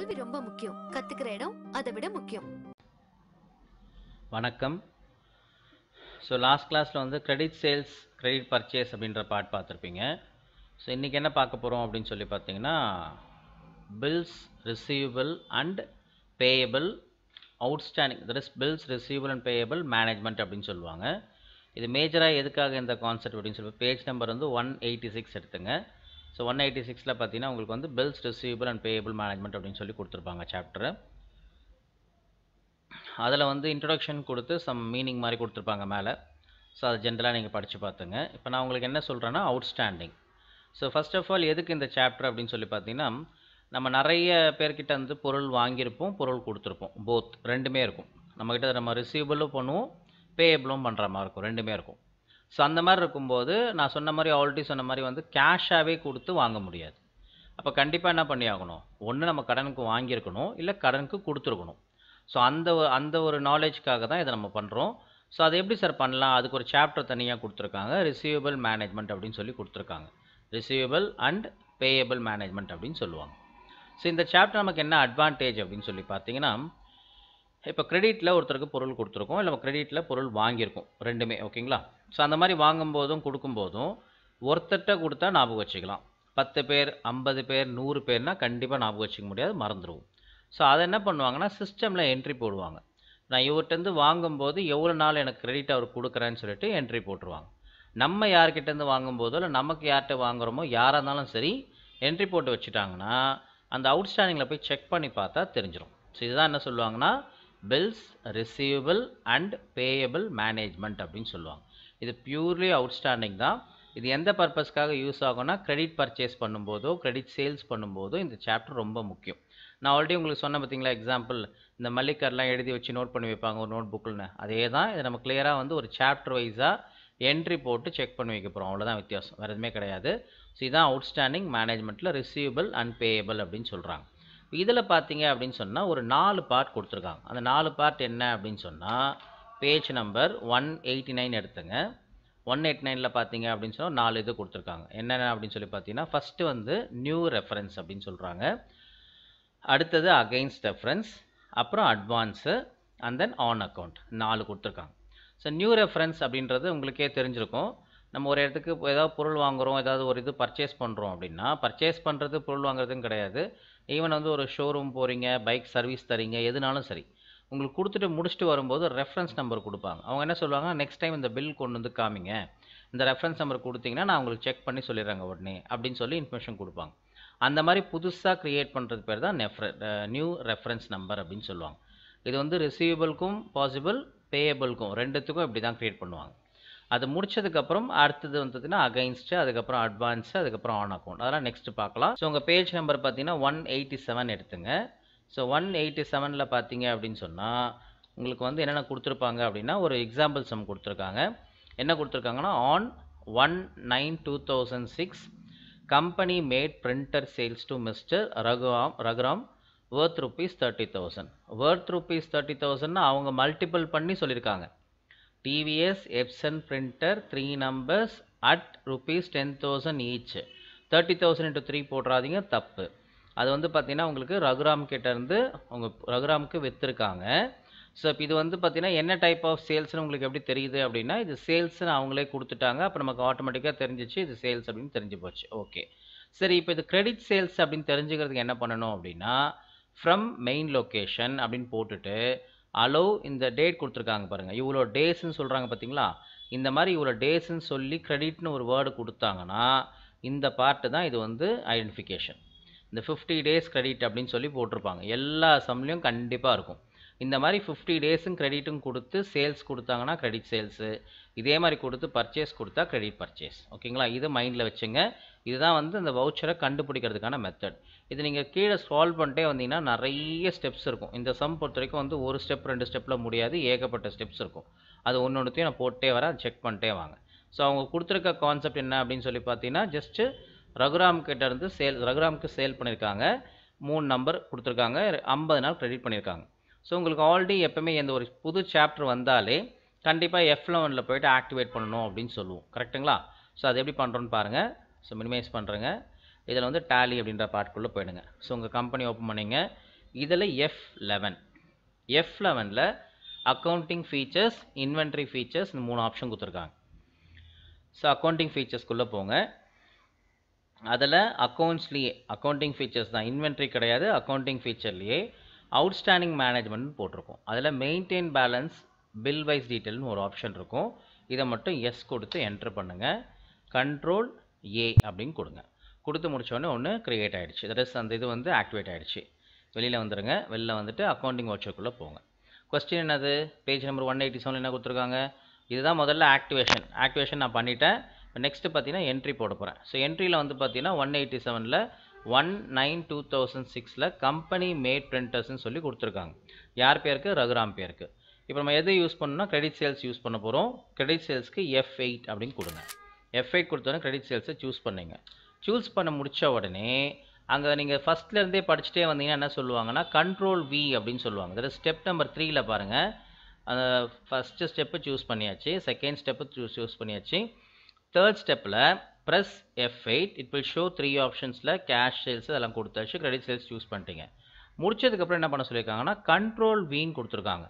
கல்வி ரொம்ப முக்கியம் கத்துக்கிற இடம் அதை விட முக்கியம் வணக்கம் ஸோ லாஸ்ட் கிளாஸில் வந்து கிரெடிட் சேல்ஸ் கிரெடிட் பர்ச்சேஸ் அப்படின்ற பார்ட் பார்த்துருப்பீங்க ஸோ இன்றைக்கி என்ன பார்க்க போகிறோம் அப்படின்னு சொல்லி பார்த்தீங்கன்னா bills receivable and payable outstanding that is bills receivable and payable management அப்படின்னு சொல்லுவாங்க இது மேஜராக எதுக்காக இந்த கான்செப்ட் அப்படின்னு சொல்லி பேஜ் நம்பர் வந்து ஒன் எயிட்டி சிக்ஸ் எடுத்துங்க ஸோ ஒன் எயிட்டி சிக்ஸில் பார்த்தீங்கன்னா உங்களுக்கு வந்து bills receivable and payable management அப்படின்னு சொல்லி கொடுத்துருப்பாங்க சாப்டர் அதில் வந்து இன்ட்ரடக்ஷன் கொடுத்து சம் மீனிங் மாதிரி கொடுத்துருப்பாங்க மேலே ஸோ அதை ஜென்ரலாக நீங்கள் படித்து பார்த்துங்க இப்போ நான் உங்களுக்கு என்ன சொல்கிறேன்னா outstanding so first of all எதுக்கு இந்த சாப்டர் அப்படின்னு சொல்லி பார்த்தீங்கன்னா நம்ம நிறைய பேர்கிட்ட வந்து பொருள் வாங்கியிருப்போம் பொருள் கொடுத்துருப்போம் போத் ரெண்டுமே இருக்கும் நம்மக்கிட்ட நம்ம ரிசீவபிளும் பண்ணுவோம் பேயபிளும் பண்ணுற மாதிரி இருக்கும் ரெண்டுமே இருக்கும் ஸோ அந்த மாதிரி இருக்கும்போது நான் சொன்ன மாதிரி ஆல்ரெடி சொன்ன மாதிரி வந்து கேஷாகவே கொடுத்து வாங்க முடியாது அப்போ கண்டிப்பாக என்ன பண்ணி ஆகணும் ஒன்று நம்ம கடனுக்கு வாங்கியிருக்கணும் இல்லை கடனுக்கு கொடுத்துருக்கணும் ஸோ அந்த அந்த ஒரு நாலேஜ்க்காக தான் இதை நம்ம பண்ணுறோம் ஸோ அதை எப்படி சார் பண்ணலாம் அதுக்கு ஒரு சாப்டர் தனியாக கொடுத்துருக்காங்க ரிசீவபிள் மேனேஜ்மெண்ட் அப்படின்னு சொல்லி கொடுத்துருக்காங்க ரிசீவபிள் அண்ட் பேயபிள் மேனேஜ்மெண்ட் அப்படின்னு சொல்லுவாங்க ஸோ இந்த சாப்டர் நமக்கு என்ன அட்வான்டேஜ் அப்படின்னு சொல்லி பார்த்தீங்கன்னா இப்போ கிரெடிட்டில் ஒருத்தருக்கு பொருள் கொடுத்துருக்கோம் இல்லை கிரெடிட்டில் பொருள் வாங்கியிருக்கோம் ரெண்டுமே ஓகேங்களா ஸோ அந்த மாதிரி வாங்கும்போதும் கொடுக்கும்போதும் ஒருத்தட்ட கொடுத்தா ஞாபகம் வச்சுக்கலாம் பத்து பேர் ஐம்பது பேர் நூறு பேர்னால் கண்டிப்பாக ஞாபகம் வச்சுக்க முடியாது மறந்துடுவோம் ஸோ அதை என்ன பண்ணுவாங்கன்னா சிஸ்டமில் என்ட்ரி போடுவாங்க நான் இவர்கிட்டருந்து வாங்கும்போது எவ்வளோ நாள் எனக்கு கிரெடிட் அவர் கொடுக்குறேன்னு சொல்லிட்டு என்ட்ரி போட்டுருவாங்க நம்ம யார்கிட்டேருந்து வாங்கும்போதோ இல்லை நமக்கு யார்கிட்ட வாங்குகிறோமோ யாராக இருந்தாலும் சரி என்ட்ரி போட்டு வச்சுட்டாங்கன்னா அந்த அவுட்ஸ்டாண்டிங்கில் போய் செக் பண்ணி பார்த்தா தெரிஞ்சிடும் ஸோ இதுதான் என்ன சொல்லுவாங்கன்னா bills receivable and payable management அப்படின்னு சொல்லுவாங்க இது பியூர்லி அவுட்ஸ்டாண்டிங் தான் இது எந்த பர்பஸ்க்காக யூஸ் ஆகும்னா கிரெடிட் பர்ச்சேஸ் பண்ணும்போதோ கிரெடிட் சேல்ஸ் பண்ணும்போதோ இந்த சாப்டர் ரொம்ப முக்கியம் நான் ஆல்ரெடி உங்களுக்கு சொன்ன பார்த்தீங்களா எக்ஸாம்பிள் இந்த மல்லிகர்லாம் எழுதி வச்சு நோட் பண்ணி வைப்பாங்க ஒரு நோட் புக்கில்னு அதே தான் இது நம்ம கிளியராக வந்து ஒரு சாப்டர் வைஸாக என்ட்ரி போட்டு செக் பண்ணி வைக்க போகிறோம் அவ்வளோதான் வித்தியாசம் வேறு எதுவுமே கிடையாது ஸோ இதான் அவுட்ஸ்டாண்டிங் மேனேஜ்மெண்ட்டில் ரிசீவபிள் அண்ட் பேயபிள் அப்படின்னு சொல்கிறாங்க இதில் பார்த்தீங்க அப்படின்னு சொன்னால் ஒரு நாலு பார்ட் கொடுத்துருக்காங்க அந்த நாலு பார்ட் என்ன அப்படின்னு சொன்னால் page number one eighty nine எடுத்துங்க ஒன் எயிட் நைனில் பார்த்தீங்க அப்படின்னு சொன்னால் நாலு இது கொடுத்துருக்காங்க என்னென்ன அப்படின்னு சொல்லி பார்த்தீங்கன்னா ஃபஸ்ட்டு வந்து நியூ ரெஃபரன்ஸ் அப்படின்னு சொல்கிறாங்க அடுத்தது அகெயின்ஸ்ட் ரெஃபரன்ஸ் அப்புறம் advance and then on account நாலு கொடுத்துருக்காங்க ஸோ நியூ ரெஃபரன்ஸ் அப்படின்றது உங்களுக்கே தெரிஞ்சிருக்கும் நம்ம ஒரு இடத்துக்கு ஏதாவது பொருள் வாங்குகிறோம் ஏதாவது ஒரு இது பர்ச்சேஸ் பண்ணுறோம் அப்படின்னா பர்ச்சேஸ் பண்ணுறது பொருள் வாங்குறதும் கிடையாது ஈவன் வந்து ஒரு ஷோரூம் போகிறீங்க பைக் சர்வீஸ் தரீங்க எதுனாலும் சரி உங்களுக்கு கொடுத்துட்டு முடிச்சுட்டு வரும்போது ரெஃபரன்ஸ் நம்பர் கொடுப்பாங்க அவங்க என்ன சொல்லுவாங்க நெக்ஸ்ட் டைம் இந்த பில் கொண்டு வந்து காமிங்க இந்த ரெஃபரன்ஸ் நம்பர் கொடுத்தீங்கன்னா நான் உங்களுக்கு செக் பண்ணி சொல்லிடுறாங்க உடனே அப்படின்னு சொல்லி இன்ஃபர்மேஷன் கொடுப்பாங்க அந்த மாதிரி புதுசாக க்ரியேட் பண்ணுறது பேர் தான் நெஃப்ர நியூ ரெஃபரன்ஸ் நம்பர் அப்படின்னு சொல்லுவாங்க இது வந்து ரிசீவபிள்க்கும் பாசிபிள் பேயபிள்க்கும் ரெண்டுத்துக்கும் இப்படி தான் க்ரியேட் பண்ணுவாங்க அது முடிச்சதுக்கப்புறம் அடுத்தது வந்துட்டுனா அகைன்ஸ்ட் அதுக்கப்புறம் அட்வான்ஸு அதுக்கப்புறம் ஆன் அக்கௌண்ட் அதெல்லாம் நெக்ஸ்ட் பார்க்கலாம் ஸோ உங்கள் பேஜ் நம்பர் பார்த்தீங்கன்னா ஒன் எயிட்டி செவன் எடுத்துங்க ஸோ ஒன் எயிட்டி செவனில் பார்த்தீங்க அப்படின்னு சொன்னால் உங்களுக்கு வந்து என்னென்ன கொடுத்துருப்பாங்க அப்படின்னா ஒரு எக்ஸாம்பிள் சம் கொடுத்துருக்காங்க என்ன கொடுத்துருக்காங்கன்னா on one nine two thousand six company made printer sales to mister Raghuram Raghuram worth rupees thirty thousand worth rupees thirty தௌசண்ட்னா அவங்க மல்டிபிள் பண்ணி சொல்லியிருக்காங்க TVS Epson printer three numbers at rupees ten thousand each thirty thousand into three போடுறாதீங்க தப்பு அது வந்து பார்த்தீங்கன்னா உங்களுக்கு ரகுராம் கிட்டேருந்து உங்கள் ரகுராமுக்கு விற்றுருக்காங்க ஸோ இப்போ இது வந்து பார்த்திங்கன்னா என்ன டைப் ஆஃப் சேல்ஸ்னு உங்களுக்கு எப்படி தெரியுது அப்படின்னா இது சேல்ஸ்னு அவங்களே கொடுத்துட்டாங்க அப்போ நமக்கு ஆட்டோமேட்டிக்காக தெரிஞ்சிச்சு இது சேல்ஸ் அப்படின்னு தெரிஞ்சு போச்சு ஓகே சரி இப்போ இது கிரெடிட் சேல்ஸ் அப்படின்னு தெரிஞ்சுக்கிறதுக்கு என்ன பண்ணணும் அப்படின்னா ஃப்ரம் மெயின் லொக்கேஷன் அப்படின்னு போட்டுட்டு அலோவ் இந்த டேட் கொடுத்துருக்காங்க பாருங்கள் இவ்வளோ டேஸ்ன்னு சொல்கிறாங்க பார்த்தீங்களா இந்த மாதிரி இவ்வளோ டேஸ்ன்னு சொல்லி க்ரெடிட்னு ஒரு வேர்டு கொடுத்தாங்கன்னா இந்த பார்ட்டு தான் இது வந்து ஐடென்டிஃபிகேஷன் இந்த ஃபிஃப்டி டேஸ் க்ரெடிட் அப்படின்னு சொல்லி போட்டிருப்பாங்க எல்லா சம்லேயும் கண்டிப்பாக இருக்கும் இந்த மாதிரி ஃபிஃப்டி டேஸும் க்ரெடிட்டும் கொடுத்து சேல்ஸ் கொடுத்தாங்கன்னா க்ரெடிட் சேல்ஸு இதே மாதிரி கொடுத்து பர்ச்சேஸ் கொடுத்தா க்ரெடிட் பர்ச்சேஸ் ஓகேங்களா இது மைண்டில் வச்சுங்க இதுதான் வந்து இந்த வவுச்சரை கண்டுபிடிக்கிறதுக்கான மெத்தட் இது நீங்கள் கீழே சால்வ் பண்ணிட்டே வந்தீங்கன்னா நிறைய ஸ்டெப்ஸ் இருக்கும் இந்த சம் பொறுத்த வரைக்கும் வந்து ஒரு ஸ்டெப் ரெண்டு ஸ்டெப்பில் முடியாது ஏகப்பட்ட ஸ்டெப்ஸ் இருக்கும் அது ஒன்று ஒன்றுத்தையும் நான் போட்டே வரேன் செக் பண்ணிட்டே வாங்க ஸோ அவங்க கொடுத்துருக்க கான்செப்ட் என்ன அப்படின்னு சொல்லி பார்த்தீங்கன்னா ஜஸ்ட்டு ரகுராம் கிட்ட இருந்து சேல் ரகுராமுக்கு சேல் பண்ணியிருக்காங்க மூணு நம்பர் கொடுத்துருக்காங்க ஐம்பது நாள் க்ரெடிட் பண்ணியிருக்காங்க ஸோ உங்களுக்கு ஆல்ரெடி எப்போவுமே எந்த ஒரு புது சாப்டர் வந்தாலே கண்டிப்பாக எஃப் லெவனில் போய்ட்டு ஆக்டிவேட் பண்ணணும் அப்படின்னு சொல்லுவோம் கரெக்டுங்களா ஸோ அது எப்படி பண்ணுறோன்னு பாருங்கள் ஸோ மினிமைஸ் பண்ணுறேங்க இதில் வந்து டேலி அப்படின்ற பார்ட்குள்ளே போயிடுங்க ஸோ உங்கள் கம்பெனி ஓப்பன் பண்ணிங்க இதில் எஃப் லெவன் எஃப் லெவனில் அக்கௌண்டிங் ஃபீச்சர்ஸ் இன்வென்ட்ரி ஃபீச்சர்ஸ் இந்த மூணு ஆப்ஷன் கொடுத்துருக்காங்க ஸோ அக்கௌண்டிங் ஃபீச்சர்ஸ்க்குள்ளே போங்க அதில் அக்கௌண்ட்ஸ்லேயே அக்கௌண்டிங் ஃபீச்சர்ஸ் தான் இன்வென்ட்ரி கிடையாது அக்கௌண்டிங் ஃபீச்சர்லேயே அவுட்ஸ்டாண்டிங் மேனேஜ்மெண்ட்னு போட்டிருக்கோம் அதில் மெயின்டைன் பேலன்ஸ் பில் வைஸ் டீட்டெயில்னு ஒரு ஆப்ஷன் இருக்கும் இதை மட்டும் எஸ் கொடுத்து என்ட்ரு பண்ணுங்கள் கண்ட்ரோல் ஏ அப்படின்னு கொடுங்க கொடுத்து முடித்தோடனே ஒன்று க்ரியேட் ஆகிடுச்சு தட் இஸ் அந்த இது வந்து ஆக்டிவேட் ஆகிடுச்சு வெளியில் வந்துடுங்க வெளியில் வந்துட்டு அக்கௌண்டிங் வச்சுக்குள்ளே போங்க கொஸ்டின் என்னது page number one eighty seven என்ன கொடுத்துருக்காங்க இதுதான் முதல்ல ஆக்டிவேஷன் ஆக்டிவேஷன் நான் பண்ணிட்டேன் நெக்ஸ்ட்டு பார்த்தீங்கன்னா என்ட்ரி போட போகிறேன் ஸோ என்ட்ரியில் வந்து பார்த்தீங்கன்னா ஒன் எயிட்டி செவனில் ஒன் நைன் டூ தௌசண்ட் சிக்ஸில் கம்பெனி மேட் பிரிண்டர்ஸ்னு சொல்லி கொடுத்துருக்காங்க யார் பேருக்கு ரகுராம் பேருக்கு இப்போ நம்ம எது யூஸ் பண்ணணும்னா கிரெடிட் சேல்ஸ் யூஸ் பண்ண போகிறோம் கிரெடிட் சேல்ஸ்க்கு எஃப் எயிட் அப்படின்னு கொடுங்க எஃப் எயிட் கொடுத்தோன்னே கிரெடிட் சேல்ஸை சூஸ் பண்ணிங்க சூஸ் பண்ண முடித்த உடனே அங்கே நீங்கள் ஃபஸ்ட்லேருந்தே படிச்சுட்டே வந்தீங்கன்னா என்ன சொல்லுவாங்கன்னா கண்ட்ரோல் வி அப்படின்னு சொல்லுவாங்க அதாவது ஸ்டெப் நம்பர் த்ரீயில் பாருங்கள் அந்த ஃபஸ்ட்டு ஸ்டெப்பு சூஸ் பண்ணியாச்சு செகண்ட் ஸ்டெப்பு சூஸ் சூஸ் பண்ணியாச்சு தேர்ட் ஸ்டெப்பில் press F eight it will show three ஆப்ஷன்ஸில் கேஷ் சேல்ஸ் அதெல்லாம் கொடுத்தாச்சு க்ரெடிட் சேல்ஸ் சூஸ் பண்ணிட்டீங்க முடிச்சதுக்கப்புறம் என்ன பண்ண சொல்லியிருக்காங்கன்னா கண்ட்ரோல் வீன் கொடுத்துருக்காங்க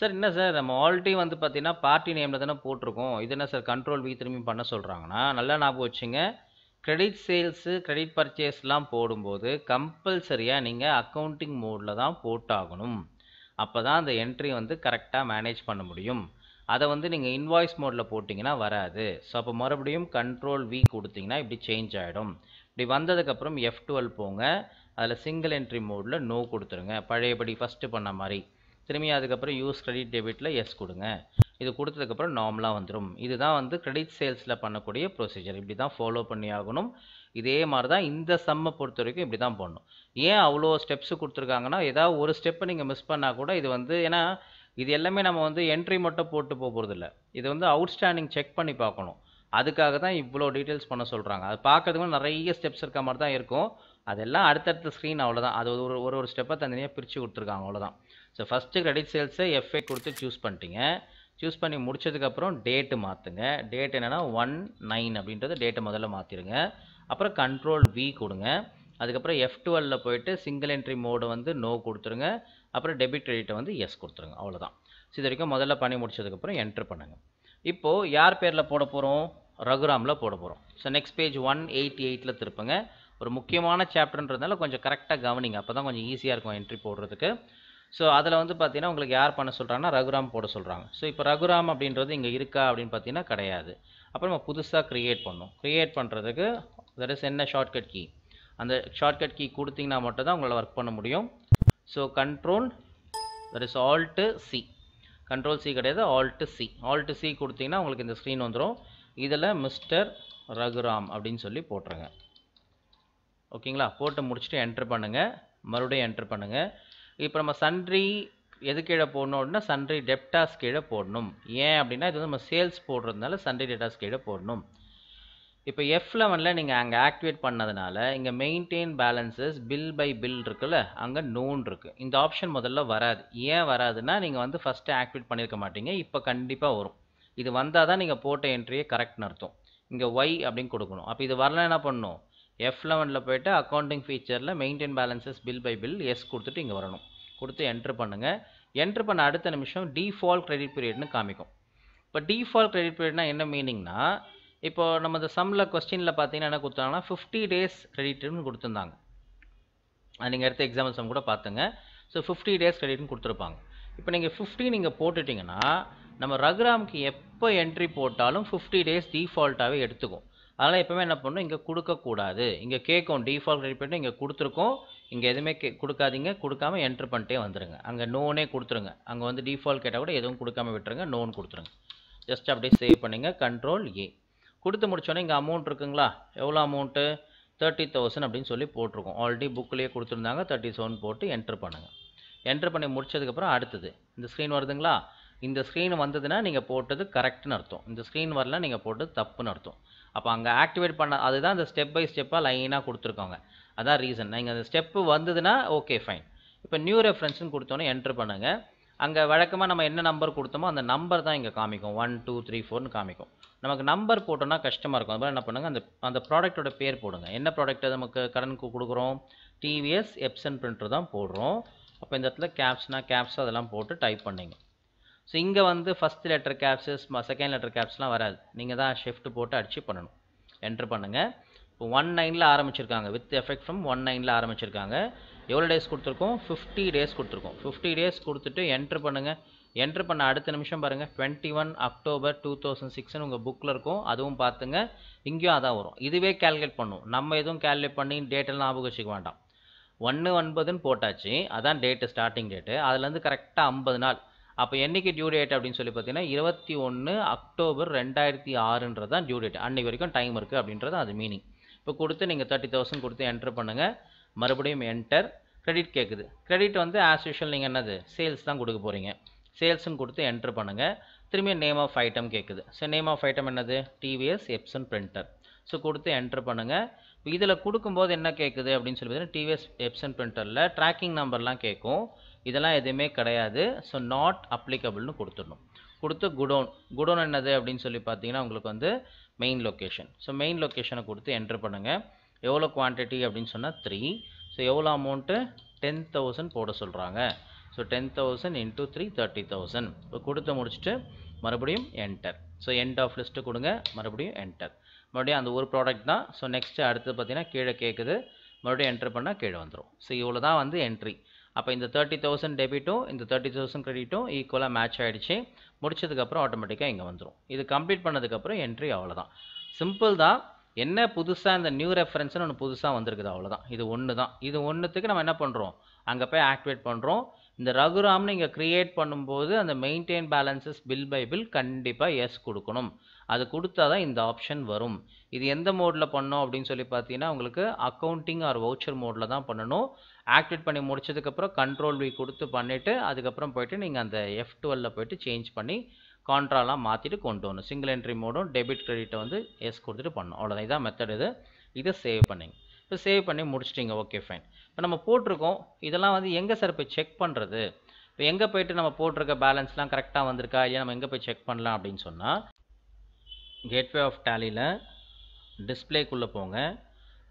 சார் என்ன சார் நம்ம ஆல்ரெடி வந்து பார்த்தீங்கன்னா பார்ட்டி நேமில் தானே போட்டிருக்கோம் இது என்ன சார் கண்ட்ரோல் வி திரும்பி பண்ண சொல்கிறாங்கன்னா நல்லா ஞாபகம் வச்சுங்க கிரெடிட் சேல்ஸு கிரெடிட் பர்ச்சேஸ்லாம் போடும்போது கம்பல்சரியாக நீங்கள் அக்கௌண்டிங் மோடில் தான் போட்டாகணும் அப்போ தான் அந்த என்ட்ரி வந்து கரெக்டாக மேனேஜ் பண்ண முடியும் அதை வந்து நீங்கள் இன்வாய்ஸ் மோடில் போட்டிங்கன்னா வராது ஸோ அப்போ மறுபடியும் கண்ட்ரோல் வி கொடுத்தீங்கன்னா இப்படி சேஞ்ச் ஆகிடும் இப்படி வந்ததுக்கப்புறம் எஃப் டுவெல் போங்க அதில் சிங்கிள் என்ட்ரி மோடில் நோ கொடுத்துருங்க பழையபடி ஃபஸ்ட்டு பண்ண மாதிரி திரும்பி அதுக்கப்புறம் யூஸ் கிரெடிட் டெபிட்டில் எஸ் கொடுங்க இது கொடுத்ததுக்கப்புறம் நார்மலாக வந்துடும் இதுதான் வந்து கிரெடிட் சேல்ஸில் பண்ணக்கூடிய ப்ரொசீஜர் இப்படி தான் ஃபாலோ பண்ணி ஆகணும் இதே மாதிரி தான் இந்த சம்மை பொறுத்த வரைக்கும் இப்படி தான் பண்ணணும் ஏன் அவ்வளோ ஸ்டெப்ஸு கொடுத்துருக்காங்கன்னா ஏதாவது ஒரு ஸ்டெப்பை நீங்கள் மிஸ் பண்ணால் கூட இது வந்து ஏன்னா இது எல்லாமே நம்ம வந்து என்ட்ரி மட்டும் போட்டு போக போகிறதில்ல இது வந்து அவுட்ஸ்டாண்டிங் செக் பண்ணி பார்க்கணும் அதுக்காக தான் இவ்வளோ டீட்டெயில்ஸ் பண்ண சொல்கிறாங்க அது பார்க்கறதுக்கு நிறைய ஸ்டெப்ஸ் இருக்க மாதிரி தான் இருக்கும் அதெல்லாம் அடுத்தடுத்த ஸ்க்ரீன் அவ்வளோதான் அது ஒரு ஒரு ஒரு ஸ்டெப்பை தனியாக பிரித்து கொடுத்துருக்காங்க அவ்வளோதான் ஸோ ஃபஸ்ட்டு கிரெடிட் சேல்ஸை எஃப்ஐ கொடுத்து சூஸ் பண்ணிட்டீங்க சூஸ் பண்ணி முடிச்சதுக்கப்புறம் டேட்டு மாற்றுங்க டேட் என்னென்னா ஒன் நைன் அப்படின்றது டேட்டை முதல்ல மாற்றிடுங்க அப்புறம் கண்ட்ரோல் வி கொடுங்க அதுக்கப்புறம் எஃப் டுவெலில் போயிட்டு சிங்கிள் என்ட்ரி மோடு வந்து நோ கொடுத்துருங்க அப்புறம் டெபிட் கிரெடிட்டை வந்து எஸ் கொடுத்துருங்க அவ்வளோதான் இது வரைக்கும் முதல்ல பண்ணி முடிச்சதுக்கப்புறம் என்ட்ரு பண்ணுங்கள் இப்போது யார் பேரில் போட போகிறோம் ரகுராமில் போட போகிறோம் so next page one eighty எயிட்டில் திருப்புங்க ஒரு முக்கியமான சாப்டர்ன்றதுனால கொஞ்சம் கரெக்டாக கவனிங்க அப்போ தான் கொஞ்சம் ஈஸியாக இருக்கும் என்ட்ரி போடுறதுக்கு ஸோ அதில் வந்து பார்த்தீங்கன்னா உங்களுக்கு யார் பண்ண சொல்கிறாங்கன்னா ரகுராம் போட சொல்கிறாங்க ஸோ இப்போ ரகுராம் அப்படின்றது இங்கே இருக்கா அப்படின்னு பார்த்தீங்கன்னா கிடையாது அப்புறம் நம்ம புதுசாக க்ரியேட் பண்ணணும் க்ரியேட் பண்ணுறதுக்கு தட் இஸ் என்ன ஷார்ட்கட் கீ அந்த ஷார்ட்கட் கீ கொடுத்தீங்கன்னா மட்டும் தான் உங்களால் ஒர்க் பண்ண முடியும் so control that is alt C control C கிடையாது ஆல்ட்டு சி ஆல்ட்டு சி கொடுத்தீங்கன்னா உங்களுக்கு இந்த ஸ்க்ரீன் வந்துடும் இதில் மிஸ்டர் ரகுராம் அப்படின்னு சொல்லி போட்டுருங்க ஓகேங்களா போட்டு முடிச்சுட்டு என்ட்ரு பண்ணுங்கள் மறுபடியும் என்ட்ரு பண்ணுங்கள் இப்போ நம்ம சன்றி எது கீழே போடணும் அப்படின்னா சன்றி டெப்டாஸ் கீழே போடணும் ஏன் அப்படின்னா இது வந்து நம்ம சேல்ஸ் போடுறதுனால சன்றி டெப்டாஸ் கீழே போடணும் இப்போ எஃப் லெவனில் நீங்கள் அங்கே ஆக்டிவேட் பண்ணதுனால இங்கே maintain balances bill by bill இருக்குல்ல அங்கே நோன் இருக்குது இந்த ஆப்ஷன் முதல்ல வராது ஏன் வராதுன்னா நீங்கள் வந்து ஃபஸ்ட்டு ஆக்டிவேட் பண்ணியிருக்க மாட்டீங்க இப்போ கண்டிப்பாக வரும் இது வந்தால் தான் நீங்கள் போட்ட என்ட்ரியை கரெக்ட்னு அர்த்தம் இங்கே ஒய் அப்படின்னு கொடுக்கணும் அப்போ இது வரலாம் என்ன பண்ணணும் எஃப் லெவனில் போய்ட்டு அக்கௌண்டிங் ஃபீச்சரில் maintain balances bill by bill yes கொடுத்துட்டு இங்கே வரணும் கொடுத்து என்ட்ரு பண்ணுங்கள் என்ட்ரு பண்ண அடுத்த நிமிஷம் டிஃபால்ட் கிரெடிட் பீரியட்னு காமிக்கும் இப்போ டிஃபால்ட் கிரெடிட் பீரியட்னா என்ன மீனிங்னா இப்போ நம்ம இந்த சம்மில் கொஸ்டினில் பார்த்தீங்கன்னா என்ன கொடுத்தாங்கன்னா ஃபிஃப்டி டேஸ் கிரெடிட்னு கொடுத்துருந்தாங்க அது நீங்கள் எடுத்த எக்ஸாம்பிள் சம் கூட பார்த்துங்க ஸோ ஃபிஃப்டி டேஸ் கிரெடிட்னு கொடுத்துருப்பாங்க இப்போ நீங்கள் ஃபிஃப்டி நீங்கள் போட்டுட்டிங்கன்னா நம்ம ரகுராமுக்கு எப்போ என்ட்ரி போட்டாலும் ஃபிஃப்டி டேஸ் டிஃபால்ட்டாகவே எடுத்துக்கும் அதனால் எப்போவுமே என்ன பண்ணணும் இங்கே கொடுக்கக்கூடாது இங்கே கேட்கும் டிஃபால்ட் ரெடி பண்ணிட்டு இங்கே கொடுத்துருக்கோம் இங்கே எதுவுமே கே கொடுக்காதீங்க கொடுக்காம என்ட்ரு பண்ணிட்டே வந்துடுங்க அங்கே நோனே கொடுத்துருங்க அங்கே வந்து டிஃபால்ட் கேட்டால் கூட எதுவும் கொடுக்காம விட்டுருங்க நோன் கொடுத்துருங்க ஜஸ்ட் அப்படியே சேவ் பண்ணுங்கள் கண்ட்ரோல் ஏ கொடுத்து முடிச்சோன்னே இங்கே அமௌண்ட் இருக்குங்களா எவ்வளோ அமௌண்ட்டு தேர்ட்டி தௌசண்ட் அப்படின்னு சொல்லி போட்டிருக்கோம் ஆல்ரெடி புக்லேயே கொடுத்துருந்தாங்க தேர்ட்டி செவன் போட்டு என்ட்ரு பண்ணுங்கள் என்ட்ரு பண்ணி முடிச்சதுக்கப்புறம் அடுத்தது இந்த ஸ்க்ரீன் வருதுங்களா இந்த ஸ்க்ரீன் வந்ததுன்னா நீங்கள் போட்டது கரெக்டுன்னு அர்த்தம் இந்த ஸ்க்ரீன் வரல நீங்கள் போட்டது தப்புன்னு அர்த்தம் அப்போ அங்கே ஆக்டிவேட் பண்ண அதுதான் அந்த ஸ்டெப் பை ஸ்டெப்பாக லைனாக கொடுத்துருக்கோங்க அதான் ரீசன் நீங்கள் அந்த ஸ்டெப்பு வந்ததுன்னா ஓகே ஃபைன் இப்போ நியூ ரெஃபரன்ஸ்னு கொடுத்தோன்னே என்ட்ரு பண்ணுங்கள் அங்கே வழக்கமாக நம்ம என்ன நம்பர் கொடுத்தோமோ அந்த நம்பர் தான் இங்கே காமிக்கும் ஒன் டூ த்ரீ ஃபோர்னு காமிக்கும் நமக்கு நம்பர் போட்டோன்னா கஷ்டமாக இருக்கும் அதுபோல் என்ன பண்ணுங்கள் அந்த அந்த ப்ராடக்ட்டோட பேர் போடுங்க என்ன ப்ராடக்ட்டை நமக்கு கடனுக்கு கொடுக்குறோம் டிவிஎஸ் எப்சன் பிரிண்டர் தான் போடுறோம் அப்போ இந்த இடத்துல கேப்ஸ்னால் கேப்ஸ் அதெல்லாம் போட்டு டைப் பண்ணிங்க ஸோ இங்கே வந்து first letter caps second letter கேப்ஸ்லாம் வராது நீங்கள் தான் ஷிஃப்ட் போட்டு அடிச்சு பண்ணணும் என்ட்ரு பண்ணுங்கள் இப்போ ஒன் நைனில் ஆரம்பிச்சிருக்காங்க வித் எஃபெக்ட் ஃப்ரம் ஒன் நைனில் ஆரம்பிச்சிருக்காங்க எவ்வளோ டேஸ் கொடுத்துருக்கோம் ஃபிஃப்டி டேஸ் கொடுத்துருக்கோம் ஃபிஃப்டி டேஸ் கொடுத்துட்டு என்ட்ரு பண்ணுங்கள் என்ட்ரு பண்ண அடுத்த நிமிஷம் பாருங்கள் twenty one October two thousand சிக்ஸ்னு உங்கள் புக்கில் இருக்கும் அதுவும் பார்த்துங்க இங்கேயும் அதான் வரும் இதுவே கேல்குலேட் பண்ணும் நம்ம எதுவும் கேல்குலேட் பண்ணி டேட்டெல்லாம் ஞாபகம் வச்சுக்க வேண்டாம் ஒன்று ஒன்பதுன்னு போட்டாச்சு அதான் டேட்டு ஸ்டார்டிங் டேட்டு அதுலேருந்து கரெக்டாக ஐம்பது நாள் அப்போ என்றைக்கு டியூ டேட் அப்படின்னு சொல்லி பார்த்தீங்கன்னா இருபத்தி ஒன்று அக்டோபர் ரெண்டாயிரத்தி ஆறுன்றது தான் டியூ டேட் அன்றைக்கு வரைக்கும் டைம் இருக்குது அப்படின்றது அது மீனிங் இப்போ கொடுத்து நீங்கள் தேர்ட்டி தௌசண்ட் கொடுத்து என்டர் பண்ணுங்கள் மறுபடியும் என்டர் கிரெடிட் கேட்குது கிரெடிட் வந்து ஆஸ் யூஷுவல் நீங்கள் என்னது சேல்ஸ் தான் கொடுக்க போகிறீங்க சேல்ஸும் கொடுத்து என்ட்ரு பண்ணுங்கள் திரும்பியும் நேம் ஆஃப் ஐட்டம் கேட்குது ஸோ நேம் ஆஃப் ஐட்டம் என்னது டிவிஎஸ் எப்சன் பிரிண்டர் ஸோ கொடுத்து என்ட்ரு பண்ணுங்கள் இப்போ இதில் கொடுக்கும்போது என்ன கேட்குது அப்படின்னு சொல்லி பார்த்தீங்கன்னா டிவிஎஸ் எப்சன் பிரிண்டரில் ட்ராக்கிங் நம்பர்லாம் கேட்கும் இதெல்லாம் எதுவுமே கிடையாது ஸோ நாட் அப்ளிகபிள்னு கொடுத்துடணும் கொடுத்து குடோன் குடோன் என்னது அப்படின்னு சொல்லி பார்த்தீங்கன்னா உங்களுக்கு வந்து மெயின் லொக்கேஷன் ஸோ மெயின் லொக்கேஷனை கொடுத்து என்ட்ரு பண்ணுங்கள் எவ்வளோ குவான்டிட்டி அப்படின்னு சொன்னால் த்ரீ ஸோ எவ்வளோ அமௌண்ட்டு டென் தௌசண்ட் போட சொல்கிறாங்க so ten thousand into three thirty thousand இப்போ கொடுத்து முடிச்சுட்டு மறுபடியும் enter so end of list கொடுங்க மறுபடியும் என்டர் மறுபடியும் அந்த ஒரு ப்ராடக்ட் தான் ஸோ நெக்ஸ்ட்டு அடுத்து பார்த்தீங்கன்னா கீழே கேட்குது மறுபடியும் என்ட்ரு பண்ணால் கீழே வந்துடும் ஸோ இவ்வளோ தான் வந்து என்ட்ரி அப்போ இந்த தேர்ட்டி தௌசண்ட் டெபிட்டும் இந்த தேர்ட்டி தௌசண்ட் கிரெடிட்டும் ஈக்குவலாக மேட்ச் ஆகிடுச்சு முடிச்சதுக்கப்புறம் ஆட்டோமேட்டிக்காக இங்கே வந்துடும் இது கம்ப்ளீட் பண்ணதுக்கப்புறம் என்ட்ரி அவ்வளோதான் சிம்பிள் தான் என்ன புதுசாக இந்த நியூ ரெஃபரன்ஸ்னு ஒன்று புதுசாக வந்திருக்குது அவ்வளோதான் இது ஒன்று தான் இது ஒன்றுத்துக்கு நம்ம என்ன பண்ணுறோம் அங்கே போய் ஆக்டிவேட் பண்ணுறோம் இந்த ரகுராம்னு இங்கே க்ரியேட் பண்ணும்போது அந்த maintain balances bill by bill கண்டிப்பாக எஸ் கொடுக்கணும் அது கொடுத்தா தான் இந்த ஆப்ஷன் வரும் இது எந்த மோடில் பண்ணோம் அப்படின்னு சொல்லி பார்த்தீங்கன்னா உங்களுக்கு அக்கௌண்டிங் ஆர் வவுச்சர் மோடில் தான் பண்ணணும் ஆக்டிவேட் பண்ணி முடிச்சதுக்கப்புறம் கண்ட்ரோல் வி கொடுத்து பண்ணிவிட்டு அதுக்கப்புறம் போயிட்டு நீங்கள் அந்த எஃப் டுவெலில் போயிட்டு சேஞ்ச் பண்ணி கான்ட்ராலாம் மாற்றிட்டு கொண்டு வரணும் சிங்கிள் என்ட்ரி மோடும் டெபிட் கிரெடிட்டை வந்து எஸ் கொடுத்துட்டு பண்ணணும் அவ்வளோதான் இதான் மெத்தட் இது இதை சேவ் பண்ணிங்க இப்போ சேவ் பண்ணி முடிச்சிட்டிங்க ஓகே ஃபைன் இப்போ நம்ம போட்டிருக்கோம் இதெல்லாம் வந்து எங்கே சார் போய் செக் பண்ணுறது இப்போ எங்கே போயிட்டு நம்ம போட்டிருக்க பேலன்ஸ்லாம் கரெக்டாக வந்திருக்கா இல்லையா நம்ம எங்கே போய் செக் பண்ணலாம் அப்படின்னு சொன்னால் கேட்வே ஆஃப் டேலியில் டிஸ்பிளேக்குள்ளே போங்க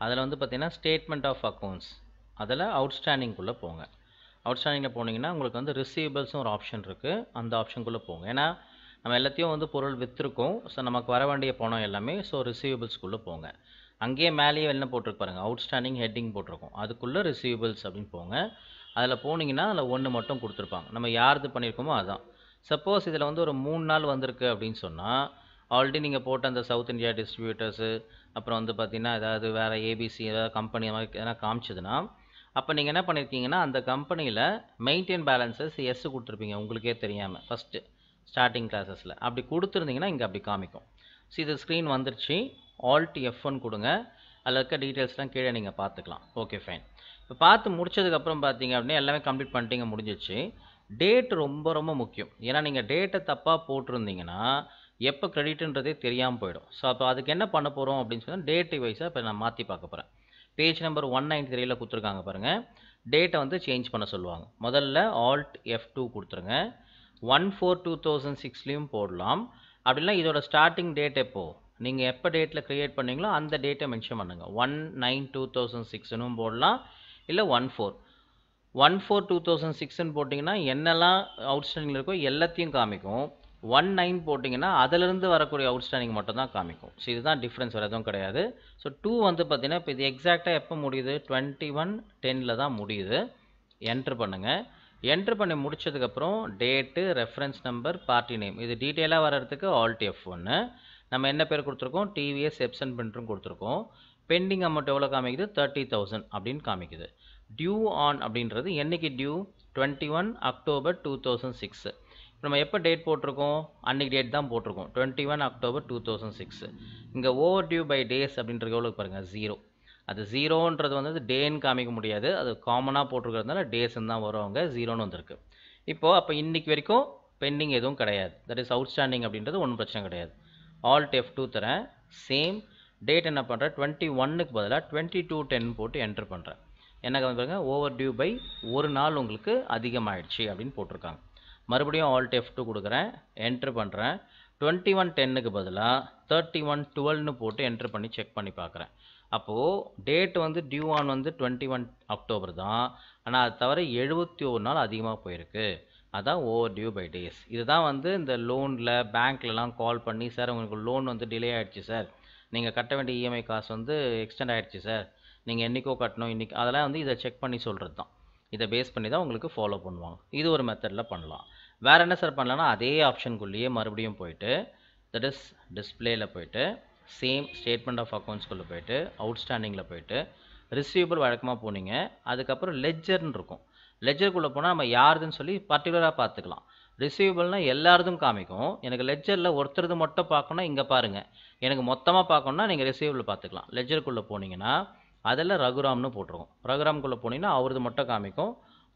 அதில் வந்து பார்த்திங்கன்னா ஸ்டேட்மெண்ட் ஆஃப் அக்கௌண்ட்ஸ் அதில் அவுட்ஸ்டாண்டிங்குள்ளே போங்க அவுட்ஸ்டாண்டிங்கில் போனீங்கன்னா உங்களுக்கு வந்து ரிசீவபிள்ஸும் ஒரு ஆப்ஷன் இருக்குது அந்த ஆப்ஷனுக்குள்ளே போங்க ஏன்னா நம்ம எல்லாத்தையும் வந்து பொருள் விற்றுருக்கோம் ஸோ நமக்கு வர வேண்டிய பணம் எல்லாமே ஸோ ரிசீவபிள்ஸ்க்குள்ளே போங்க அங்கேயே மேலேயே என்ன போட்டிருக்கு பாருங்கள் அவுட்ஸ்டாண்டிங் ஹெட்டிங் போட்டிருக்கோம் அதுக்குள்ளே ரிசீவபிள்ஸ் அப்படின்னு போங்க அதில் போனீங்கன்னா அதில் ஒன்று மட்டும் கொடுத்துருப்பாங்க நம்ம இது பண்ணியிருக்கோமோ அதுதான் சப்போஸ் இதில் வந்து ஒரு மூணு நாள் வந்திருக்கு அப்படின்னு சொன்னால் ஆல்ரெடி நீங்கள் போட்ட அந்த சவுத் இந்தியா டிஸ்ட்ரிபியூட்டர்ஸு அப்புறம் வந்து பார்த்திங்கன்னா ஏதாவது வேறு ஏபிசி ஏதாவது கம்பெனி மாதிரி எதனா காமிச்சதுன்னா அப்போ நீங்கள் என்ன பண்ணியிருக்கீங்கன்னா அந்த கம்பெனியில் மெயின்டைன் பேலன்சஸ் எஸ் கொடுத்துருப்பீங்க உங்களுக்கே தெரியாமல் ஃபஸ்ட்டு ஸ்டார்டிங் கிளாஸஸில் அப்படி கொடுத்துருந்தீங்கன்னா இங்கே அப்படி காமிக்கும் ஸோ இது ஸ்க்ரீன் வந்துருச்சு ஆல்ட் எஃப் ஒன் கொடுங்க அதில் இருக்க டீட்டெயில்ஸ்லாம் கீழே நீங்கள் பார்த்துக்கலாம் ஓகே ஃபைன் இப்போ பார்த்து முடிச்சதுக்கப்புறம் பார்த்தீங்க அப்படின்னா எல்லாமே கம்ப்ளீட் பண்ணிட்டீங்க முடிஞ்சிச்சு டேட் ரொம்ப ரொம்ப முக்கியம் ஏன்னா நீங்கள் டேட்டை தப்பாக போட்டிருந்தீங்கன்னா எப்போ க்ரெடிட்டுன்றதே தெரியாமல் போயிடும் ஸோ அப்போ அதுக்கு என்ன பண்ண போகிறோம் அப்படின்னு சொன்னால் டேட்டு வைஸாக இப்போ நான் மாற்றி பார்க்க போகிறேன் பேஜ் நம்பர் ஒன் நைன்டி த்ரீயில் கொடுத்துருக்காங்க பாருங்கள் டேட்டை வந்து சேஞ்ச் பண்ண சொல்லுவாங்க முதல்ல ஆல்ட் எஃப் டூ கொடுத்துருங்க ஒன் ஃபோர் டூ தௌசண்ட் சிக்ஸ்லேயும் போடலாம் அப்படின்னா இதோட ஸ்டார்டிங் டேட் எப்போது நீங்கள் எப்போ டேட்டில் க்ரியேட் பண்ணீங்களோ அந்த டேட்டை மென்ஷன் பண்ணுங்கள் ஒன் நைன் டூ தௌசண்ட் சிக்ஸ்னும் போடலாம் இல்லை one four one four two thousand சிக்ஸ்ன்னு போட்டிங்கன்னா என்னெல்லாம் அவுட்ஸ்டாண்டிங் இருக்கோ எல்லாத்தையும் காமிக்கும் ஒன் நைன் போட்டிங்கன்னா அதிலிருந்து வரக்கூடிய அவுட்ஸ்டாண்டிங் மட்டும் தான் காமிக்கும் ஸோ இதுதான் டிஃப்ரென்ஸ் வேறு எதுவும் கிடையாது ஸோ டூ வந்து பார்த்திங்கன்னா இப்போ இது எக்ஸாக்டாக எப்போ முடியுது டுவெண்ட்டி ஒன் டெனில் தான் முடியுது என்ட்ரு பண்ணுங்கள் என்ட்ரு பண்ணி முடித்ததுக்கப்புறம் date reference number party name இது டீட்டெயிலாக வர்றதுக்கு ஆல்ட் எஃப் ஒன்று நம்ம என்ன பேர் கொடுத்துருக்கோம் டிவிஎஸ் எப்சன் பிரிண்ட்ரும் கொடுத்துருக்கோம் பெண்டிங் அமௌண்ட் எவ்வளோ காமிக்குது தேர்ட்டி தௌசண்ட் அப்படின்னு காமிக்குது டியூ ஆன் அப்படின்றது என்றைக்கு due twenty one October two thousand six நம்ம எப்போ டேட் போட்டிருக்கோம் அன்றைக்கி டேட் தான் போட்டிருக்கோம் twenty one October two thousand six இங்கே ஓவர் டியூ பை டேஸ் அப்படின்றது எவ்வளோ பாருங்கள் ஜீரோ அது ஜீரோன்றது வந்து டேன்னு காமிக்க முடியாது அது காமனாக போட்டிருக்கிறதுனால டேஸ்ன்னு தான் அவங்க ஜீரோன்னு வந்திருக்கு இப்போது அப்போ இன்றைக்கி வரைக்கும் பெண்டிங் எதுவும் கிடையாது தட் இஸ் அவுட்ஸ்டாண்டிங் அப்படின்றது ஒன்றும் பிரச்சனை கிடையாது ஆல்ட் எஃப் டூ தரேன் சேம் டேட் என்ன பண்ணுறேன் டுவெண்ட்டி ஒன்னுக்கு பதிலாக டுவெண்ட்டி டூ டென் போட்டு என்ட்ரு பண்ணுறேன் எனக்கு வந்து பாருங்கள் ஓவர் டியூ பை ஒரு நாள் உங்களுக்கு அதிகமாகிடுச்சு அப்படின்னு போட்டிருக்காங்க மறுபடியும் ஆல்ட் எஃப் டூ கொடுக்குறேன் என்ட்ரு பண்ணுறேன் டுவெண்ட்டி ஒன் டென்னுக்கு பதிலாக தேர்ட்டி ஒன் டுவெல்னு போட்டு என்ட்ரு பண்ணி செக் பண்ணி பார்க்குறேன் அப்போது டேட் வந்து டியூ ஆன் வந்து டுவெண்ட்டி ஒன் அக்டோபர் தான் ஆனால் அது தவிர எழுபத்தி ஒரு நாள் அதிகமாக போயிருக்கு அதான் ஓவர் டியூ பை டேஸ் இதுதான் வந்து இந்த லோனில் பேங்க்லலாம் கால் பண்ணி சார் உங்களுக்கு லோன் வந்து டிலே ஆகிடுச்சு சார் நீங்கள் கட்ட வேண்டிய இஎம்ஐ e காசு வந்து எக்ஸ்டெண்ட் ஆகிடுச்சு சார் நீங்கள் என்றைக்கோ கட்டணும் இன்றைக்கி அதெல்லாம் வந்து இதை செக் பண்ணி சொல்கிறது தான் இதை பேஸ் பண்ணி தான் உங்களுக்கு ஃபாலோ பண்ணுவாங்க இது ஒரு மெத்தடில் பண்ணலாம் வேறு என்ன சார் பண்ணலான்னா அதே ஆப்ஷனுக்குள்ளேயே மறுபடியும் போயிட்டு தட் இஸ் டிஸ்பிளேயில் போயிட்டு சேம் ஸ்டேட்மெண்ட் ஆஃப் அக்கௌண்ட்ஸ்குள்ளே போயிட்டு அவுட்ஸ்டாண்டிங்கில் போயிட்டு ரிசீவபிள் வழக்கமாக போனீங்க அதுக்கப்புறம் லெஜர்னு இருக்கும் லெஜருக்குள்ளே போனால் நம்ம யாருதுன்னு சொல்லி பர்டிகுலராக பார்த்துக்கலாம் ரிசீவபிள்னால் எல்லாருதும் காமிக்கும் எனக்கு லெஜரில் ஒருத்தரது மட்டும் பார்க்கணும்னா இங்கே பாருங்கள் எனக்கு மொத்தமாக பார்க்கணுன்னா நீங்கள் ரிசீவபிள் பார்த்துக்கலாம் லெஜருக்குள்ளே போனீங்கன்னா அதில் ரகுராம்னு போட்டிருக்கோம் ரகுராம்குள்ளே போனீங்கன்னா அவரது மட்டும் காமிக்கும்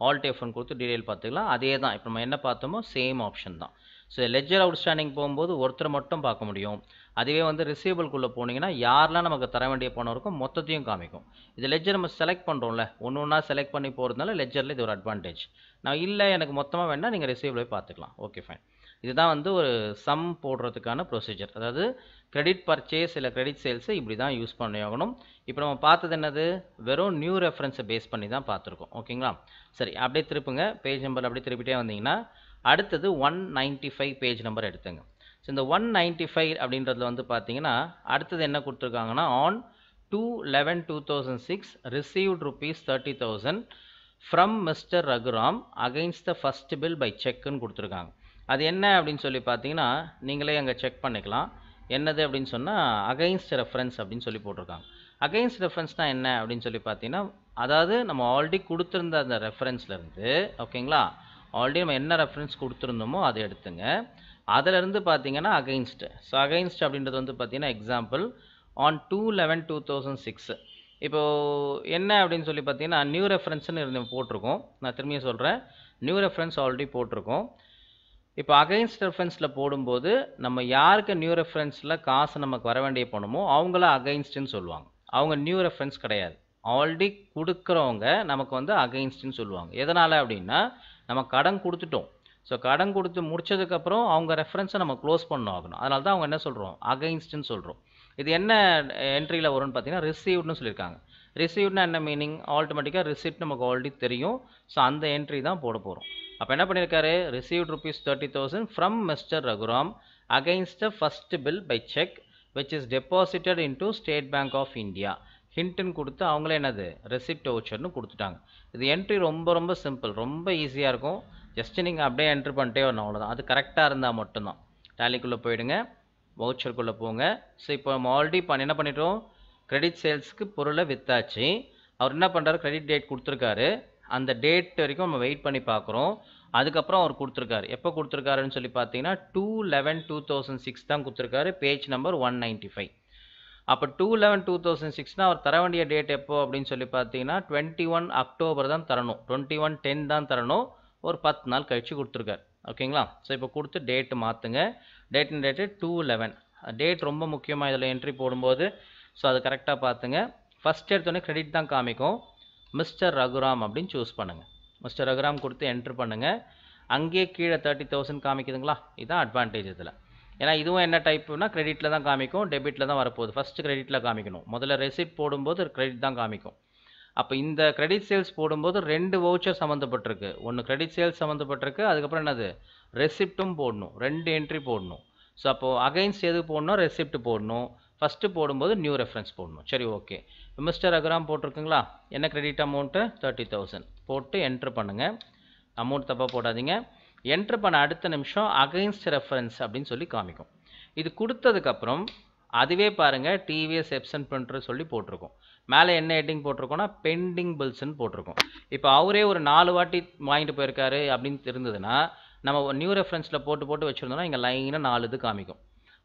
ஆல்ட் எஃப் ஒன் கொடுத்து டீடைல் பார்த்துக்கலாம் அதே தான் இப்போ நம்ம என்ன பார்த்தோமோ சேம் ஆப்ஷன் தான் ஸோ லெஜர் அவுட்ஸ்டாண்டிங் போகும்போது ஒருத்தர் மட்டும் பார்க்க முடியும் அதுவே வந்து ரிசீவபிள்குள்ளே போனீங்கன்னா யாரெல்லாம் நமக்கு தர வேண்டிய பணம் இருக்கும் மொத்தத்தையும் காமிக்கும் இது லெஜர் நம்ம செலக்ட் பண்ணுறோம்ல ஒன்று ஒன்றா செலக்ட் பண்ணி போகிறதுனால லெஜரில் இது ஒரு அட்வான்டேஜ் நான் இல்லை எனக்கு மொத்தமாக வேணால் நீங்கள் ரிசீவபிளே பார்த்துக்கலாம் ஓகே ஃபைன் இதுதான் வந்து ஒரு சம் போடுறதுக்கான ப்ரொசீஜர் அதாவது கிரெடிட் பர்ச்சேஸ் இல்லை கிரெடிட் சேல்ஸை இப்படி தான் யூஸ் பண்ணி ஆகணும் இப்போ நம்ம பார்த்தது என்னது வெறும் நியூ ரெஃபரன்ஸை பேஸ் பண்ணி தான் பார்த்துருக்கோம் ஓகேங்களா சரி அப்படியே திருப்புங்க பேஜ் நம்பர் அப்படியே திருப்பிட்டே வந்தீங்கன்னா அடுத்தது one ninety five page number எடுத்துங்க ஸோ இந்த ஒன் நைன்டி ஃபைவ் அப்படின்றதுல வந்து பார்த்தீங்கன்னா அடுத்தது என்ன கொடுத்துருக்காங்கன்னா on two eleven two thousand six received rupees thirty thousand from mister Raghuram against the first bill by செக்குன்னு கொடுத்துருக்காங்க அது என்ன அப்படின்னு சொல்லி பார்த்தீங்கன்னா நீங்களே அங்கே செக் பண்ணிக்கலாம் என்னது அப்படின்னு சொன்னால் அகைன்ஸ்ட் ரெஃபரன்ஸ் அப்படின்னு சொல்லி போட்டிருக்காங்க அகைன்ஸ்ட் ரெஃபரன்ஸ்னால் என்ன அப்படின்னு சொல்லி பார்த்தீங்கன்னா அதாவது நம்ம ஆல்ரெடி கொடுத்துருந்த அந்த ரெஃபரன்ஸ்லேருந்து ஓகேங்களா ஆல்ரெடி நம்ம என்ன ரெஃபரன்ஸ் கொடுத்துருந்தோமோ அதை எடுத்துங்க அதிலிருந்து பார்த்தீங்கன்னா அகைன்ஸ்ட் ஸோ அகைன்ஸ்ட் அப்படின்றது வந்து பார்த்தீங்கன்னா example on two eleven two thousand six இப்போது என்ன அப்படின்னு சொல்லி பார்த்தீங்கன்னா நியூ ரெஃபரன்ஸ்னு இருந்து போட்டிருக்கோம் நான் திரும்பியும் சொல்கிறேன் நியூ ரெஃபரன்ஸ் ஆல்ரெடி போட்டிருக்கோம் இப்போ அகைன்ஸ்ட் ரெஃபரன்ஸில் போடும்போது நம்ம யாருக்கு நியூ ரெஃபரன்ஸில் காசு நமக்கு வர வேண்டிய போனோமோ அவங்கள அகைன்ஸ்ட்டுன்னு சொல்லுவாங்க அவங்க நியூ ரெஃபரன்ஸ் கிடையாது ஆல்ரெடி கொடுக்குறவங்க நமக்கு வந்து அகெயின்ஸ்ட்னு சொல்லுவாங்க எதனால் அப்படின்னா நம்ம கடன் கொடுத்துட்டோம் ஸோ கடன் கொடுத்து முடிச்சதுக்கப்புறம் அவங்க ரெஃபரன்ஸை நம்ம க்ளோஸ் பண்ணோம் ஆகணும் அதனால தான் அவங்க என்ன சொல்கிறோம் அகைன்ஸ்ட்னு சொல்கிறோம் இது என்ன என்ட்ரியில் வரும்னு பார்த்தீங்கன்னா ரிசீவ்னு சொல்லியிருக்காங்க ரிசீவ்னா என்ன மீனிங் ஆட்டோமேட்டிக்காக ரிசீப்ட் நமக்கு ஆல்ரெடி தெரியும் ஸோ அந்த என்ட்ரி தான் போட போகிறோம் அப்போ என்ன பண்ணியிருக்காரு received rupees thirty thousand from mister Raghuram against first bill by cheque which is deposited into State Bank of India ஹிண்ட்டுன்னு கொடுத்து அவங்களே என்னது ரெசிப்ட் ஓச்சர்னு கொடுத்துட்டாங்க இது என்ட்ரி ரொம்ப ரொம்ப சிம்பிள் ரொம்ப ஈஸியாக இருக்கும் ஜஸ்ட் நீங்கள் அப்படியே என்ட்ரு பண்ணிட்டே வரணும் அவ்வளோதான் அது கரெக்டாக இருந்தால் மட்டும்தான் டேலிக்குள்ளே போயிடுங்க வவுச்சருக்குள்ளே போங்க ஸோ இப்போ நம்ம ஆல்ரெடி பண்ண என்ன பண்ணிட்டோம் கிரெடிட் சேல்ஸ்க்கு பொருளை விற்றாச்சு அவர் என்ன பண்ணுறாரு கிரெடிட் டேட் கொடுத்துருக்காரு அந்த டேட் வரைக்கும் நம்ம வெயிட் பண்ணி பார்க்குறோம் அதுக்கப்புறம் அவர் கொடுத்துருக்காரு எப்போ கொடுத்துருக்காருன்னு சொல்லி பார்த்தீங்கன்னா two eleven two thousand six தான் கொடுத்துருக்காரு page number one ninety five அப்போ டூ லெவன் டூ தௌசண்ட் சிக்ஸ்னா அவர் தர வேண்டிய டேட் எப்போ அப்படின்னு சொல்லி பார்த்தீங்கன்னா டுவெண்ட்டி ஒன் அக்டோபர் தான் தரணும் டுவெண்ட்டி ஒன் டென் தான் தரணும் ஒரு பத்து நாள் கழித்து கொடுத்துருக்காரு ஓகேங்களா ஸோ இப்போ கொடுத்து டேட்டு மாற்றுங்க டேட்னு டேட்டு டூ லெவன் டேட் ரொம்ப முக்கியமாக இதில் என்ட்ரி போடும்போது ஸோ அது கரெக்டாக பார்த்துங்க ஃபஸ்ட் எடுத்தோடனே கிரெடிட் தான் காமிக்கும் மிஸ்டர் ரகுராம் அப்படின்னு சூஸ் பண்ணுங்கள் மிஸ்டர் ரகுராம் கொடுத்து என்ட்ரு பண்ணுங்கள் அங்கேயே கீழே தேர்ட்டி தௌசண்ட் காமிக்குதுங்களா இதுதான் அட்வான்டேஜ் இதில் ஏன்னா இதுவும் என்ன டைப்னா கிரெடிட்டில் தான் காமிக்கும் டெபிட்டில் தான் வரப்போகுது ஃபஸ்ட்டு கிரெடிட்டில் காமிக்கணும் முதல்ல ரெசிப்ட் போடும்போது கிரெடிட் தான் காமிக்கும் அப்போ இந்த கிரெடிட் சேல்ஸ் போடும்போது ரெண்டு வவுச்சர் சம்மந்தப்பட்டிருக்கு ஒன்று கிரெடிட் சேல்ஸ் சம்மந்தப்பட்டிருக்கு அதுக்கப்புறம் என்னது ரெசிப்ட்டும் போடணும் ரெண்டு என்ட்ரி போடணும் ஸோ அப்போது அகைன்ஸ்ட் எது போடணும் ரெசிப்ட் போடணும் ஃபஸ்ட்டு போடும்போது நியூ ரெஃபரன்ஸ் போடணும் சரி ஓகே மிஸ்டர் அகராம் போட்டிருக்குங்களா என்ன கிரெடிட் அமௌண்ட்டு தேர்ட்டி தௌசண்ட் போட்டு என்ட்ரு பண்ணுங்கள் அமௌண்ட் தப்பாக போடாதீங்க என்ட்ரு பண்ண அடுத்த நிமிஷம் அகைன்ஸ்ட் ரெஃபரன்ஸ் அப்படின்னு சொல்லி காமிக்கும் இது கொடுத்ததுக்கப்புறம் அதுவே பாருங்கள் டிவிஎஸ் எப்சன் பண்ணுற சொல்லி போட்டிருக்கோம் மேலே என்ன ஹெட்டிங் போட்டிருக்கோம்னா பெண்டிங் பில்ஸ்ன்னு போட்டிருக்கோம் இப்போ அவரே ஒரு நாலு வாட்டி வாங்கிட்டு போயிருக்காரு அப்படின்னு இருந்ததுன்னா நம்ம நியூ ரெஃபரன்ஸில் போட்டு போட்டு வச்சுருந்தோம்னா இங்கே லைனாக நாலு இது காமிக்கும்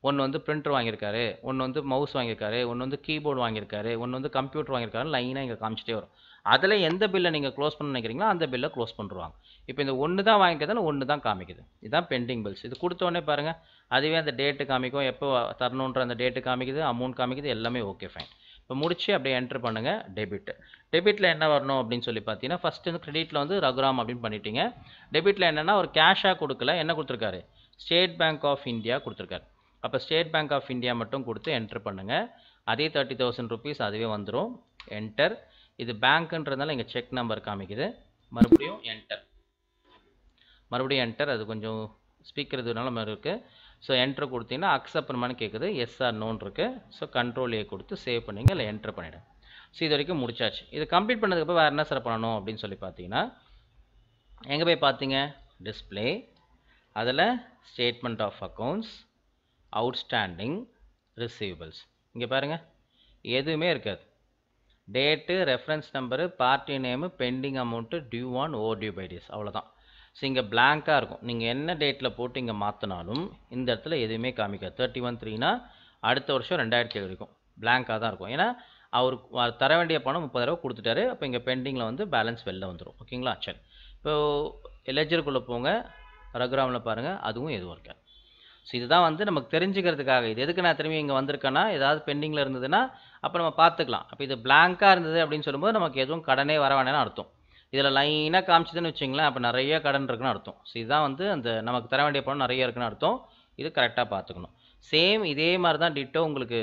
ஒன்று வந்து பிரிண்டர் வாங்கியிருக்காரு ஒன்று வந்து மவுஸ் வாங்கியிருக்காரு ஒன்று வந்து கீபோர்டு வாங்கியிருக்காரு ஒன்று வந்து கம்ப்யூட்டர் வாங்கியிருக்காரு லைனாக இங்கே காமிச்சிட்டே வரும் அதில் எந்த பில்லை நீங்கள் க்ளோஸ் பண்ண நினைக்கிறீங்களோ அந்த பில்லை க்ளோஸ் பண்ணுவாங்க இப்போ இந்த ஒன்று தான் வாங்கிக்கிறதால ஒன்று தான் காமிக்குது இதுதான் பெண்டிங் பில்ஸ் இது கொடுத்தோடனே பாருங்கள் அதுவே அந்த டேட்டு காமிக்கும் எப்போ தரணுன்ற அந்த டேட்டு காமிக்குது அமௌண்ட் காமிக்குது எல்லாமே ஓகே ஃபைன் இப்போ முடிச்சு அப்படியே என்ட்ரு பண்ணுங்கள் டெபிட் டெபிட்டில் என்ன வரணும் அப்படின்னு சொல்லி பார்த்தீங்கன்னா ஃபஸ்ட்டு வந்து கிரெடிட்டில் வந்து ரகுராம் அப்படின்னு பண்ணிட்டீங்க டெபிட்டில் என்னென்னா ஒரு கேஷாக கொடுக்கல என்ன கொடுத்துருக்காரு ஸ்டேட் பேங்க் ஆஃப் இந்தியா கொடுத்துருக்காரு அப்போ ஸ்டேட் பேங்க் ஆஃப் இந்தியா மட்டும் கொடுத்து என்ட்ரு பண்ணுங்கள் அதே தேர்ட்டி தௌசண்ட் ருபீஸ் அதுவே வந்துடும் என்டர் இது பேங்க்குன்றதுனால இங்கே செக் நம்பர் காமிக்குது மறுபடியும் என்டர் மறுபடியும் என்டர் அது கொஞ்சம் ஸ்பீக்கர் இதுனால மாதிரி இருக்குது ஸோ என்ட்ரு கொடுத்தீங்கன்னா அக்செப்ட் பண்ணுமான்னு கேட்குது எஸ் ஆர் நோன் இருக்குது ஸோ கண்ட்ரோல் ஏ கொடுத்து சேவ் பண்ணிங்க இல்லை என்ட்ரு பண்ணிவிடும் ஸோ இது வரைக்கும் முடிச்சாச்சு இது கம்ப்ளீட் பண்ணதுக்கப்புறம் வேறு என்ன சார் பண்ணணும் அப்படின்னு சொல்லி பார்த்தீங்கன்னா எங்கே போய் பார்த்தீங்க டிஸ்பிளே அதில் statement of accounts outstanding receivables இங்கே பாருங்கள் எதுவுமே இருக்காது date reference number party name pending amount due on ஓ டியூ பை டேஸ் அவ்வளோதான் ஸோ இங்கே பிளாங்காக இருக்கும் நீங்கள் என்ன டேட்டில் போட்டு இங்கே மாற்றினாலும் இந்த இடத்துல எதுவுமே காமிக்காது தேர்ட்டி ஒன் த்ரீனா அடுத்த வருஷம் ரெண்டாயிரத்தி ஏழு இருக்கும் பிளாங்காக தான் இருக்கும் ஏன்னா அவர் தர வேண்டிய பணம் ரூபா கொடுத்துட்டாரு அப்போ இங்கே பெண்டிங்கில் வந்து பேலன்ஸ் வெளில வந்துடும் ஓகேங்களா சரி இப்போது லெஜருக்குள்ளே போங்க ரகுராமில் பாருங்கள் அதுவும் எதுவும் இருக்காது ஸோ இதுதான் வந்து நமக்கு தெரிஞ்சுக்கிறதுக்காக இது எதுக்கு நான் திரும்பி இங்கே வந்திருக்கேன்னா ஏதாவது பெண்டிங்கில் இருந்ததுன்னா அப்போ நம்ம பார்த்துக்கலாம் அப்போ இது பிளாங்காக இருந்தது அப்படின்னு சொல்லும்போது நமக்கு எதுவும் கடனே வர வேணாம்னு அர்த்தம் இதில் லைனாக காமிச்சதுன்னு வச்சிங்களேன் அப்போ நிறைய கடன் இருக்குன்னு அர்த்தம் ஸோ இதுதான் வந்து அந்த நமக்கு தர வேண்டிய பணம் நிறைய இருக்குன்னு அர்த்தம் இது கரெக்டாக பார்த்துக்கணும் சேம் இதே மாதிரி தான் டிட்டோ உங்களுக்கு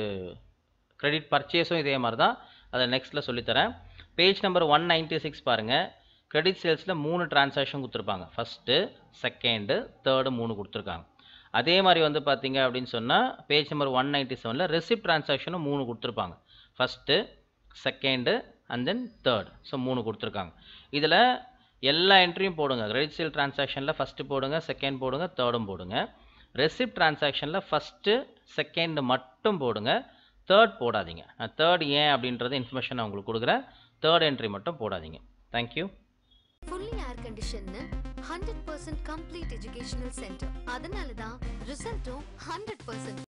கிரெடிட் பர்ச்சேஸும் இதே மாதிரி தான் அதை நெக்ஸ்ட்டில் சொல்லித்தரேன் page number one ninety six பாருங்கள் கிரெடிட் சேல்ஸில் மூணு டிரான்சாக்ஷன் கொடுத்துருப்பாங்க ஃபஸ்ட்டு செகண்டு தேர்டு மூணு கொடுத்துருக்காங்க அதே மாதிரி வந்து பார்த்தீங்க அப்படின்னு சொன்னால் பேஜ் நம்பர் ஒன் நைன்ட்டி செவனில் ரெசிப்ட் டிரான்சாக்ஷனும் மூணு கொடுத்துருப்பாங்க first second and then third so மூணு கொடுத்துருக்காங்க இதில் எல்லா என்ட்ரியும் போடுங்க கிரெடிட் சேல் ட்ரான்சாக்ஷனில் ஃபஸ்ட்டு போடுங்க செகண்ட் போடுங்க தேர்டும் போடுங்க ரெசிப்ட் ட்ரான்சாக்ஷனில் ஃபஸ்ட்டு செகண்ட் மட்டும் போடுங்க தேர்ட் போடாதீங்க நான் தேர்ட் ஏன் அப்படின்றத இன்ஃபர்மேஷன் நான் உங்களுக்கு கொடுக்குறேன் தேர்ட் என்ட்ரி மட்டும் போடாதீங்க தேங்க்யூ ஃபுல்லி ஏர் கண்டிஷன்னு hundred percent complete educational centre அதனால தான் ரிசல்ட்டும் ஹண்ட்ரட் பர்சன்ட்